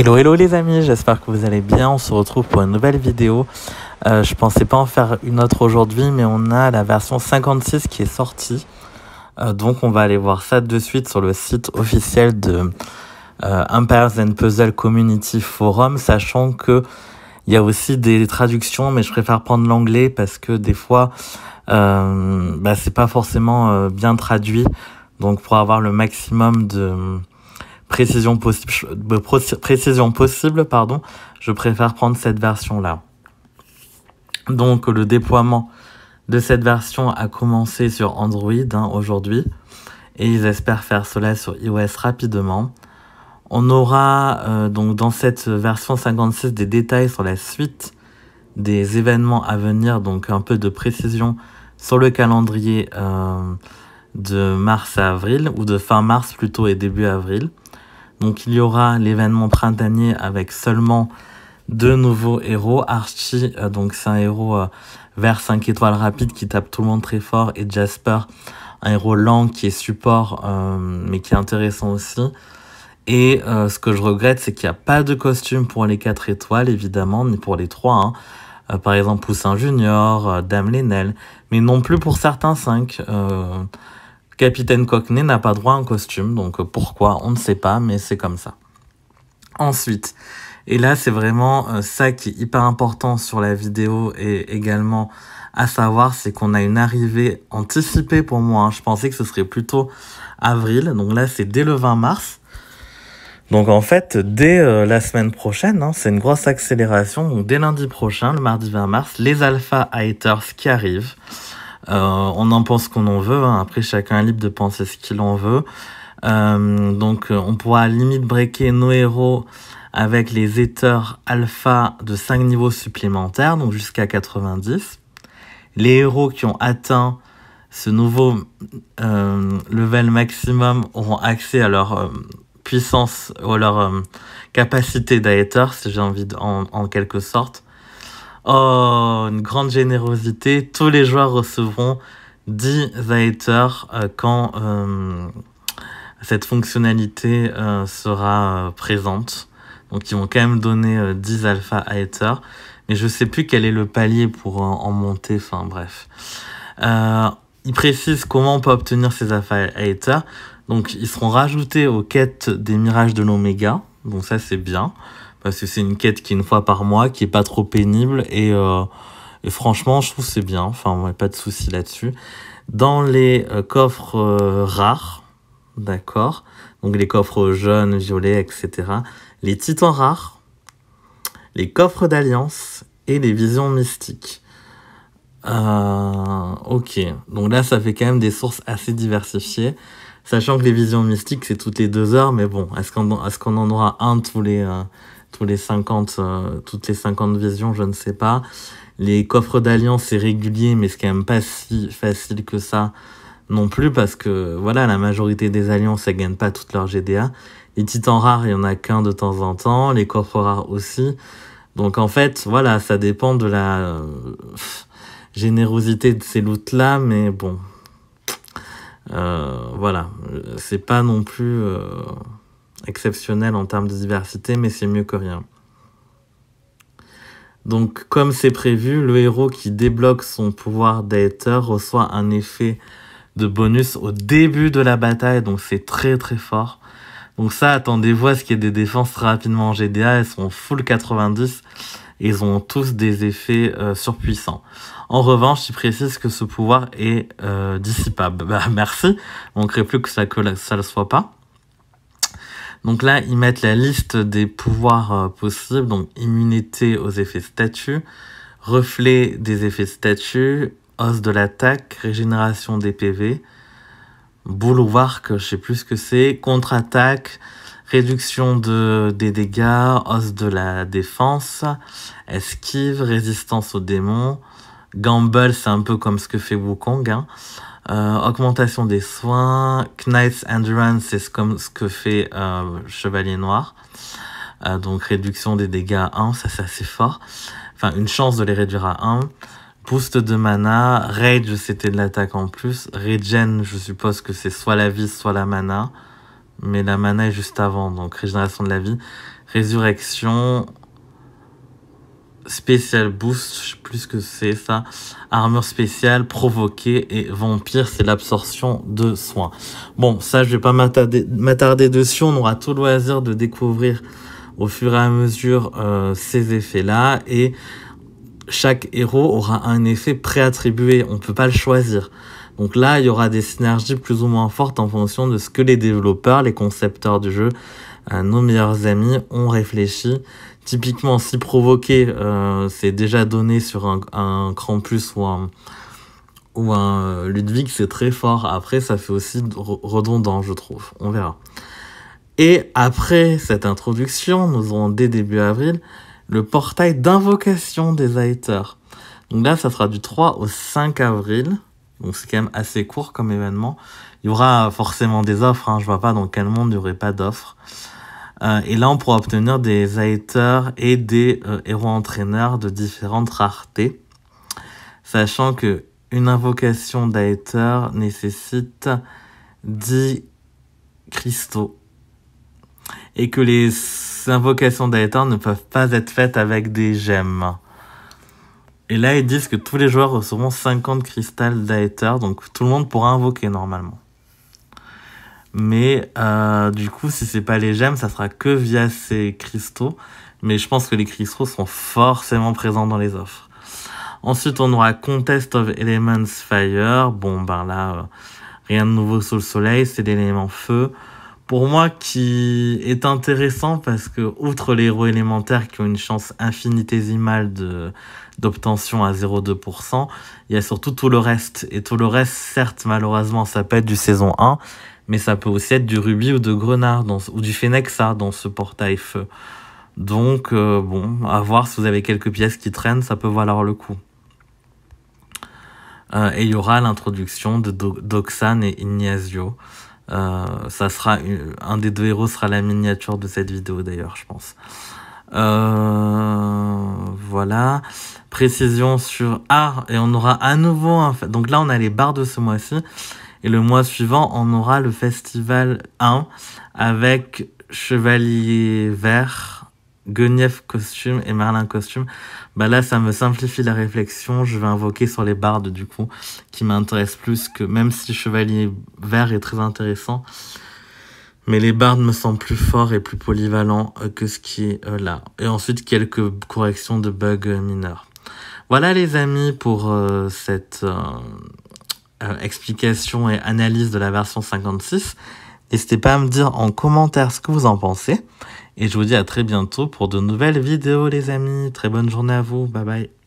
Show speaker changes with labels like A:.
A: Hello hello les amis, j'espère que vous allez bien, on se retrouve pour une nouvelle vidéo. Euh, je pensais pas en faire une autre aujourd'hui mais on a la version 56 qui est sortie. Euh, donc on va aller voir ça de suite sur le site officiel de euh, Empires and Puzzle Community Forum, sachant que il y a aussi des traductions mais je préfère prendre l'anglais parce que des fois euh, bah, c'est pas forcément euh, bien traduit. Donc pour avoir le maximum de précision, possible, pardon, je préfère prendre cette version-là. Donc le déploiement de cette version a commencé sur Android hein, aujourd'hui et ils espèrent faire cela sur iOS rapidement. On aura euh, donc dans cette version 56 des détails sur la suite des événements à venir, donc un peu de précision sur le calendrier euh, de mars à avril, ou de fin mars plutôt et début avril. Donc il y aura l'événement printanier avec seulement deux nouveaux héros. Archie, euh, donc c'est un héros euh, vers 5 étoiles rapide qui tape tout le monde très fort. Et Jasper, un héros lent qui est support euh, mais qui est intéressant aussi. Et ce que je regrette, c'est qu'il n'y a pas de costume pour les 4 étoiles, évidemment, ni pour les 3. Hein. par exemple, Poussin Junior, Dame Lenel, mais non plus pour certains 5. Capitaine Cockney n'a pas droit à un costume, donc pourquoi On ne sait pas, mais c'est comme ça. Ensuite, et là c'est vraiment euh, ça qui est hyper important sur la vidéo et également à savoir, c'est qu'on a une arrivée anticipée pour moi. Hein. Je pensais que ce serait plutôt avril, donc là c'est dès le 20 mars. Donc en fait, dès euh, la semaine prochaine, hein, c'est une grosse accélération. Donc dès lundi prochain, le mardi 20 mars, les alpha haters qui arrivent. Euh, on en pense qu'on en veut. Hein. Après, chacun est libre de penser ce qu'il en veut. Euh, donc, on pourra limite breaker nos héros avec les éteurs alpha de 5 niveaux supplémentaires, donc jusqu'à 90. Les héros qui ont atteint ce nouveau euh, level maximum auront accès à leur puissance ou à leur capacité d'éteur, si j'ai envie de, en, quelque sorte. Oh, une grande générosité. Tous les joueurs recevront 10 haters euh, quand euh, cette fonctionnalité euh, sera présente. Donc ils vont quand même donner 10 alpha Aether. Mais je sais plus quel est le palier pour en monter. Enfin bref. ils précisent comment on peut obtenir ces alpha Aether. Donc ils seront rajoutés aux quêtes des mirages de l'oméga. Donc ça c'est bien parce que c'est une quête qui est une fois par mois, qui est pas trop pénible et, euh, franchement, je trouve c'est bien. Enfin, on pas de souci là-dessus. Dans les euh, coffres euh, rares, d'accord. Donc les coffres jaunes, violets, etc. Les titans rares, les coffres d'alliance et les visions mystiques. ok, donc là ça fait quand même des sources assez diversifiées. Sachant que les visions mystiques, c'est toutes les deux heures, mais bon, est-ce qu'on est en aura un tous les, tous les 50, euh, toutes les 50 visions, je ne sais pas. Les coffres d'alliance, c'est régulier, mais c'est quand même pas si facile que ça non plus, parce que voilà, la majorité des alliances, elles gagnent pas toutes leur GDA. Les titans rares, il y en a qu'un de temps en temps, les coffres rares aussi. Donc en fait, voilà, ça dépend de la euh, générosité de ces loots-là, mais bon, euh, voilà, c'est pas non plus exceptionnel en termes de diversité, mais c'est mieux que rien. Donc, comme c'est prévu, le héros qui débloque son pouvoir d'hater reçoit un effet de bonus au début de la bataille, donc c'est très très fort. Donc ça, attendez-vous ce qu'il y ait des défenses rapidement en GDA, elles sont full 90, et ils ont tous des effets euh, surpuissants. En revanche, il précise que ce pouvoir est euh, dissipable. Bah merci, on ne crée plus que ça, que le soit pas. Donc là, ils mettent la liste des pouvoirs euh, possibles, donc immunité aux effets statuts, reflet des effets statuts, hausse de l'attaque, régénération des PV, boulevard, que je sais plus ce que c'est, contre-attaque, réduction de, des dégâts, hausse de la défense, esquive, résistance aux démons, gamble, c'est un peu comme ce que fait Wukong, hein. Euh, augmentation des soins. Knight's Endurance, c'est comme ce que fait euh, Chevalier Noir. Euh, donc réduction des dégâts à 1, ça c'est assez fort. Enfin, une chance de les réduire à 1 boost de mana, rage c'était de l'attaque en plus, regen je suppose que c'est soit la vie soit la mana, mais la mana est juste avant donc régénération de la vie, résurrection, spécial boost, plus que c'est ça. Armure spéciale, provoqué et vampire, c'est l'absorption de soins. Bon, ça je vais pas m'attarder dessus, on aura tout le loisir de découvrir au fur et à mesure euh, ces effets-là et chaque héros aura un effet préattribué, on peut pas le choisir. Donc là, il y aura des synergies plus ou moins fortes en fonction de ce que les développeurs, les concepteurs du jeu nos meilleurs amis, ont réfléchi. Typiquement, si provoquer, euh, c'est déjà donné sur un, un Plus ou un, ou un euh, Ludwig, c'est très fort. Après, ça fait aussi redondant, je trouve. On verra. Et après cette introduction, nous aurons dès début avril le portail d'invocation des Aether. Donc là, ça sera du 3 au 5 avril. Donc c'est quand même assez court comme événement. Il y aura forcément des offres. Je hein, Je vois pas dans quel monde il n'y aurait pas d'offres. Euh, et là, on pourra obtenir des haters et des euh, héros entraîneurs de différentes raretés. Sachant que une invocation d'Aether nécessite 10 cristaux. Et que les invocations d'Aether ne peuvent pas être faites avec des gemmes. Et là, ils disent que tous les joueurs recevront 50 cristals d'Aether, donc tout le monde pourra invoquer normalement. Mais euh, du coup, si c'est pas les gemmes, ça sera que via ces cristaux. Mais je pense que les cristaux sont forcément présents dans les offres. Ensuite, on aura Contest of Elements Fire. Bon, ben là, euh, rien de nouveau sous le soleil, c'est l'élément feu pour moi qui est intéressant parce que outre les héros élémentaires qui ont une chance infinitésimale d'obtention à 0,2%, il y a surtout tout le reste et tout le reste certes malheureusement ça peut être du saison 1 mais ça peut aussi être du rubis ou de grenard ou du Fenexa dans ce portail feu. Donc euh, bon, à voir si vous avez quelques pièces qui traînent, ça peut valoir le coup. Euh, et il y aura l'introduction de Doxan et Ignazio. Euh, ça sera un des deux héros sera la miniature de cette vidéo d'ailleurs, je pense. Euh, voilà. Précision sur art et on aura à nouveau un donc là on a les barres de ce mois-ci et le mois suivant on aura le festival 1 avec Chevalier Vert Guenief costume et Marlin costume, bah là ça me simplifie la réflexion, je vais invoquer sur les bardes du coup, qui m'intéressent plus que même si Chevalier Vert est très intéressant, mais les bardes me semblent plus forts et plus polyvalents euh, que ce qui est euh, là. Et ensuite quelques corrections de bugs euh, mineurs. Voilà les amis pour cette explication et analyse de la version 56. N'hésitez pas à me dire en commentaire ce que vous en pensez. Et je vous dis à très bientôt pour de nouvelles vidéos les amis. Très bonne journée à vous. Bye bye.